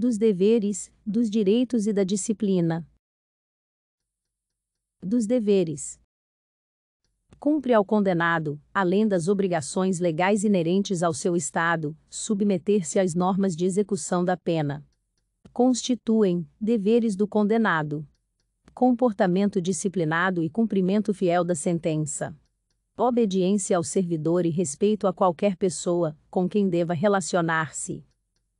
dos deveres, dos direitos e da disciplina. Dos deveres. Cumpre ao condenado, além das obrigações legais inerentes ao seu Estado, submeter-se às normas de execução da pena. Constituem deveres do condenado comportamento disciplinado e cumprimento fiel da sentença. Obediência ao servidor e respeito a qualquer pessoa com quem deva relacionar-se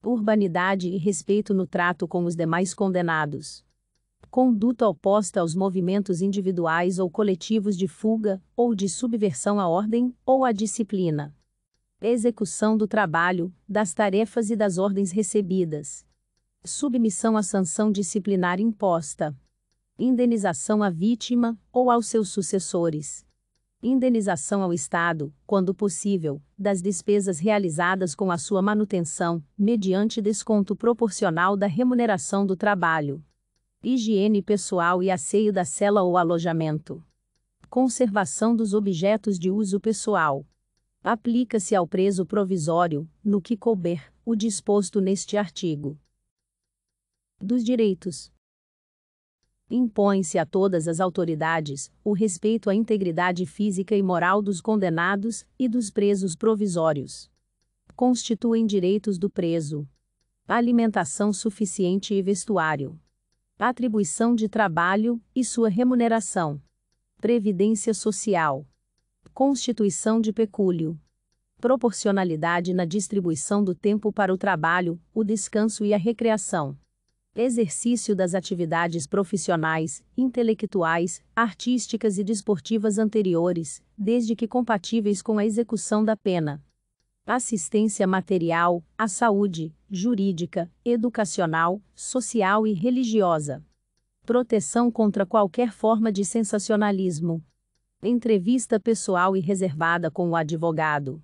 urbanidade e respeito no trato com os demais condenados. Conduta oposta aos movimentos individuais ou coletivos de fuga, ou de subversão à ordem ou à disciplina. Execução do trabalho, das tarefas e das ordens recebidas. Submissão à sanção disciplinar imposta. Indenização à vítima ou aos seus sucessores indenização ao Estado, quando possível, das despesas realizadas com a sua manutenção, mediante desconto proporcional da remuneração do trabalho. Higiene pessoal e asseio da cela ou alojamento. Conservação dos objetos de uso pessoal. Aplica-se ao preso provisório, no que couber, o disposto neste artigo. Dos direitos impõe-se a todas as autoridades o respeito à integridade física e moral dos condenados e dos presos provisórios. Constituem direitos do preso: alimentação suficiente e vestuário, atribuição de trabalho e sua remuneração, previdência social, constituição de pecúlio, proporcionalidade na distribuição do tempo para o trabalho, o descanso e a recreação exercício das atividades profissionais, intelectuais, artísticas e desportivas anteriores, desde que compatíveis com a execução da pena. Assistência material, à saúde, jurídica, educacional, social e religiosa. Proteção contra qualquer forma de sensacionalismo. Entrevista pessoal e reservada com o advogado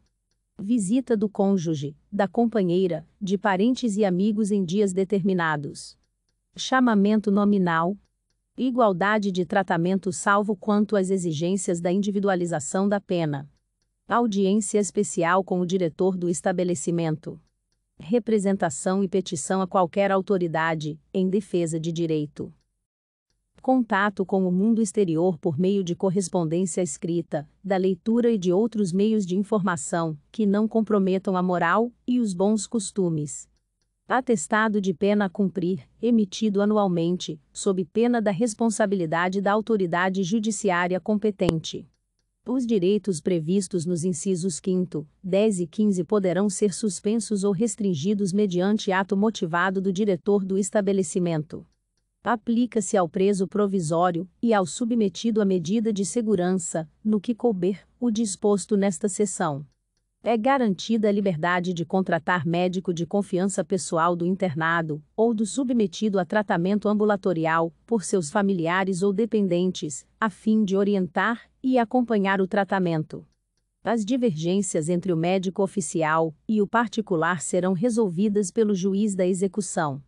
visita do cônjuge, da companheira, de parentes e amigos em dias determinados. Chamamento nominal. Igualdade de tratamento salvo quanto às exigências da individualização da pena. Audiência especial com o diretor do estabelecimento. Representação e petição a qualquer autoridade, em defesa de direito contato com o mundo exterior por meio de correspondência escrita, da leitura e de outros meios de informação, que não comprometam a moral e os bons costumes. Atestado de pena a cumprir, emitido anualmente, sob pena da responsabilidade da autoridade judiciária competente. Os direitos previstos nos incisos 5, 10 e 15 poderão ser suspensos ou restringidos mediante ato motivado do diretor do estabelecimento aplica-se ao preso provisório e ao submetido à medida de segurança, no que couber, o disposto nesta seção. É garantida a liberdade de contratar médico de confiança pessoal do internado ou do submetido a tratamento ambulatorial por seus familiares ou dependentes, a fim de orientar e acompanhar o tratamento. As divergências entre o médico oficial e o particular serão resolvidas pelo juiz da execução.